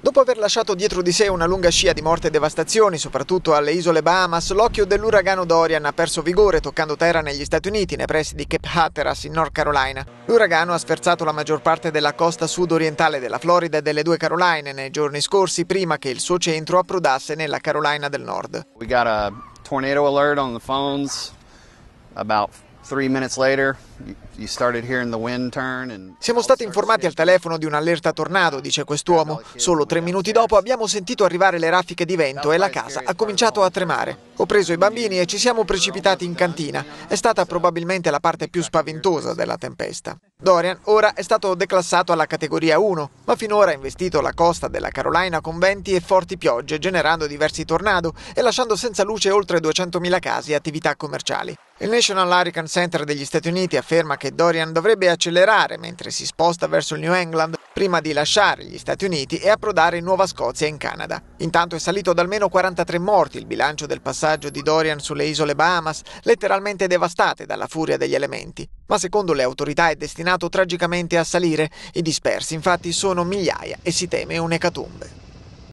Dopo aver lasciato dietro di sé una lunga scia di morte e devastazioni, soprattutto alle isole Bahamas, l'occhio dell'uragano Dorian ha perso vigore toccando terra negli Stati Uniti, nei pressi di Cape Hatteras in North Carolina. L'uragano ha sferzato la maggior parte della costa sud-orientale della Florida e delle due Caroline nei giorni scorsi, prima che il suo centro approdasse nella Carolina del Nord. We got a tornado alert on the phones about three minutes later. Siamo stati informati al telefono di un'allerta tornado, dice quest'uomo. Solo tre minuti dopo abbiamo sentito arrivare le raffiche di vento e la casa ha cominciato a tremare. Ho preso i bambini e ci siamo precipitati in cantina. È stata probabilmente la parte più spaventosa della tempesta. Dorian ora è stato declassato alla categoria 1, ma finora ha investito la costa della Carolina con venti e forti piogge, generando diversi tornado e lasciando senza luce oltre 200.000 casi e attività commerciali. Il National Hurricane Center degli Stati Uniti afferma che Dorian dovrebbe accelerare mentre si sposta verso il New England prima di lasciare gli Stati Uniti e approdare in Nuova Scozia e in Canada. Intanto è salito ad almeno 43 morti il bilancio del passaggio di Dorian sulle isole Bahamas, letteralmente devastate dalla furia degli elementi. Ma secondo le autorità è destinato tragicamente a salire. I dispersi infatti sono migliaia e si teme un'ecatombe.